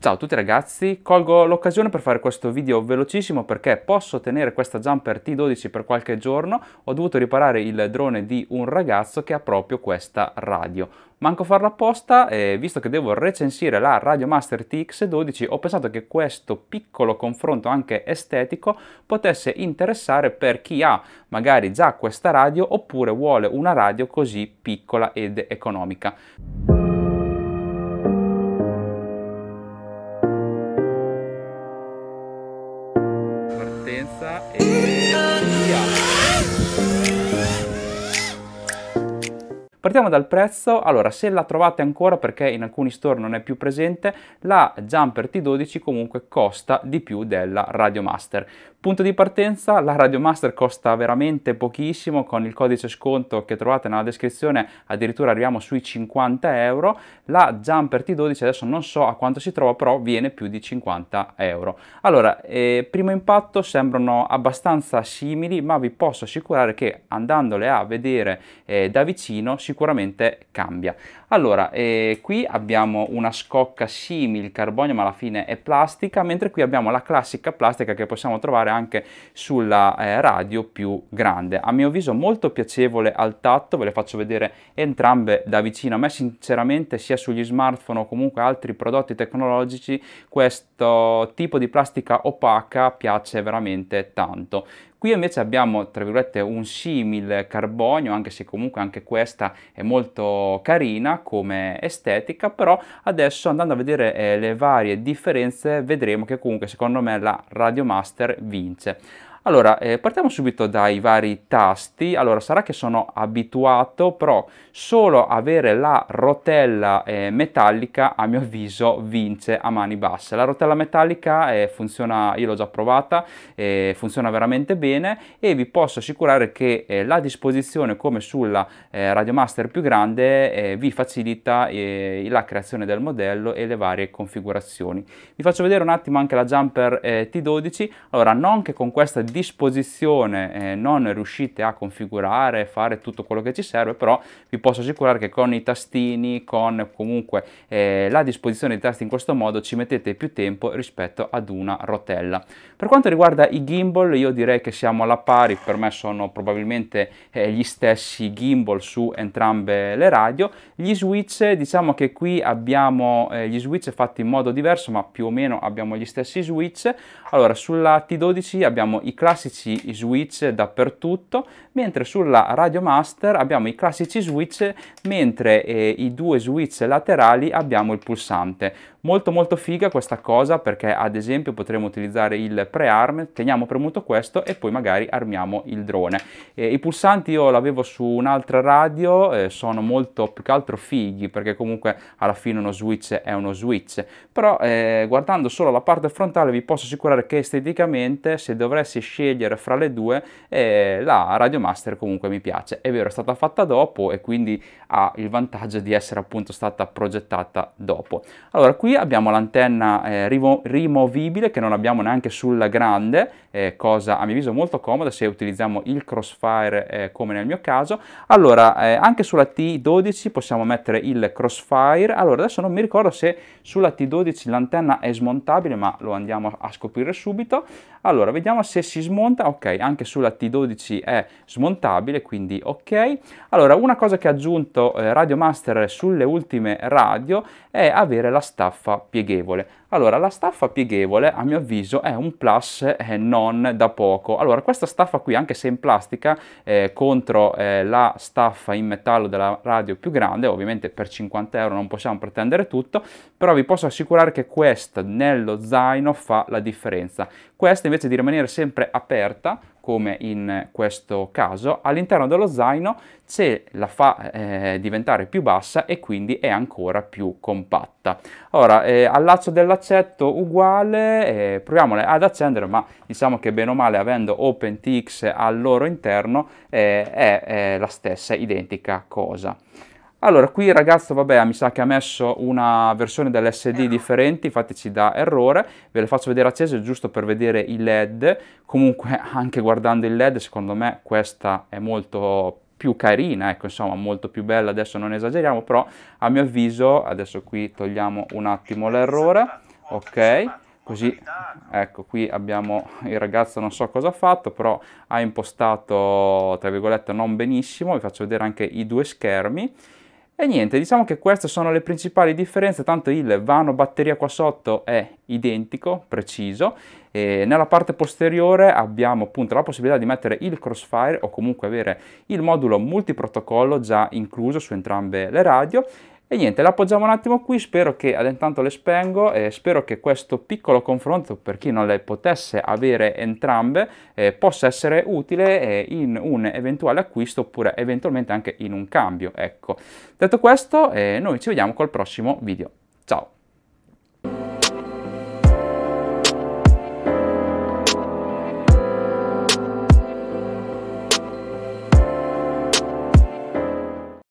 Ciao a tutti ragazzi, colgo l'occasione per fare questo video velocissimo perché posso tenere questa jumper T12 per qualche giorno, ho dovuto riparare il drone di un ragazzo che ha proprio questa radio. Manco farla apposta e visto che devo recensire la Radio Master TX12 ho pensato che questo piccolo confronto anche estetico potesse interessare per chi ha magari già questa radio oppure vuole una radio così piccola ed economica. partenza e Partiamo dal prezzo, allora se la trovate ancora perché in alcuni store non è più presente, la Jumper T12 comunque costa di più della Radiomaster. Punto di partenza, la Radiomaster costa veramente pochissimo, con il codice sconto che trovate nella descrizione addirittura arriviamo sui 50 euro, la Jumper T12 adesso non so a quanto si trova, però viene più di 50 euro. Allora, eh, primo impatto sembrano abbastanza simili, ma vi posso assicurare che andandole a vedere eh, da vicino sicuramente cambia. Allora, eh, qui abbiamo una scocca simile carbonio, ma alla fine è plastica, mentre qui abbiamo la classica plastica che possiamo trovare lavorare anche sulla eh, radio più grande. A mio avviso molto piacevole al tatto, ve le faccio vedere entrambe da vicino. A me sinceramente sia sugli smartphone o comunque altri prodotti tecnologici questo tipo di plastica opaca piace veramente tanto. Qui invece abbiamo, tra virgolette, un simile carbonio, anche se comunque anche questa è molto carina come estetica, però adesso andando a vedere eh, le varie differenze vedremo che comunque secondo me la Radiomaster vince. Allora, eh, partiamo subito dai vari tasti. Allora, sarà che sono abituato, però solo avere la rotella eh, metallica, a mio avviso, vince a mani basse. La rotella metallica eh, funziona, io l'ho già provata, eh, funziona veramente bene e vi posso assicurare che eh, la disposizione come sulla eh, Radiomaster più grande vi facilita la creazione del modello e le varie configurazioni. Vi faccio vedere un attimo anche la Jumper T12. Allora, non che con questa disposizione eh, non riuscite a configurare, fare tutto quello che ci serve, però vi posso assicurare che con i tastini, con comunque eh, la disposizione dei tasti in questo modo ci mettete più tempo rispetto ad una rotella. Per quanto riguarda i gimbal, io direi che siamo alla pari, per me sono probabilmente eh, gli stessi gimbal su entrambe le radio. Gli switch, diciamo che qui abbiamo eh, gli switch fatti in modo diverso, ma più o meno abbiamo gli stessi switch. Allora, sulla T12 abbiamo i classici switch dappertutto, mentre sulla Radio Master abbiamo i classici switch, mentre eh, i due switch laterali abbiamo il pulsante. Molto molto figa questa cosa perché ad esempio potremo utilizzare il pre-arm, teniamo premuto questo e poi magari armiamo il drone. Eh, I pulsanti io l'avevo su un'altra radio, eh, sono molto più che altro fighi perché comunque alla fine uno switch è uno switch, però eh, guardando solo la parte frontale vi posso assicurare che esteticamente se dovessi scegliere fra le due eh, la Radio Master comunque mi piace. È vero è stata fatta dopo e quindi ha il vantaggio di essere appunto stata progettata dopo. Allora qui abbiamo l'antenna eh, rimo rimovibile che non abbiamo neanche sulla grande, eh, cosa a mio avviso molto comoda se utilizziamo il crossfire eh, come nel mio caso. Allora, eh, anche sulla T12 possiamo mettere il crossfire. Allora, adesso non mi ricordo se sulla T12 l'antenna è smontabile, ma lo andiamo a scoprire subito. Allora, vediamo se si smonta. Ok, anche sulla T12 è smontabile, quindi ok. Allora, una cosa che ha aggiunto eh, Radio Master sulle ultime radio è avere la staff staffa pieghevole. Allora, la staffa pieghevole, a mio avviso, è un plus eh, non da poco. Allora, questa staffa qui, anche se in plastica, eh, contro eh, la staffa in metallo della radio più grande, ovviamente per 50 euro non possiamo pretendere tutto, però vi posso assicurare che questa nello zaino fa la differenza. Questa invece di rimanere sempre aperta, come in questo caso, all'interno dello zaino ce la fa eh, diventare più bassa e quindi è ancora più compatta. Ora, eh, allaccio dell'accetto uguale, eh, proviamole ad accendere, ma diciamo che bene o male avendo OpenTX al loro interno eh, è la stessa identica cosa. Allora, qui il ragazzo, vabbè, mi sa che ha messo una versione dell'SD differente, infatti ci dà errore. Ve le faccio vedere accese giusto per vedere i LED. Comunque, anche guardando il LED, secondo me questa è molto più carina, ecco, insomma, molto più bella. Adesso non esageriamo, però a mio avviso, adesso qui togliamo un attimo l'errore, ok? così ecco qui abbiamo il ragazzo non so cosa ha fatto però ha impostato tra virgolette non benissimo vi faccio vedere anche i due schermi e niente, diciamo che queste sono le principali differenze, tanto il vano batteria qua sotto è identico, preciso, e nella parte posteriore abbiamo appunto la possibilità di mettere il crossfire o comunque avere il modulo multiprotocollo già incluso su entrambe le radio e niente, l'appoggiamo un attimo qui, spero che, ad intanto le spengo, eh, spero che questo piccolo confronto, per chi non le potesse avere entrambe, eh, possa essere utile eh, in un eventuale acquisto oppure eventualmente anche in un cambio, ecco. Detto questo, eh, noi ci vediamo col prossimo video. Ciao!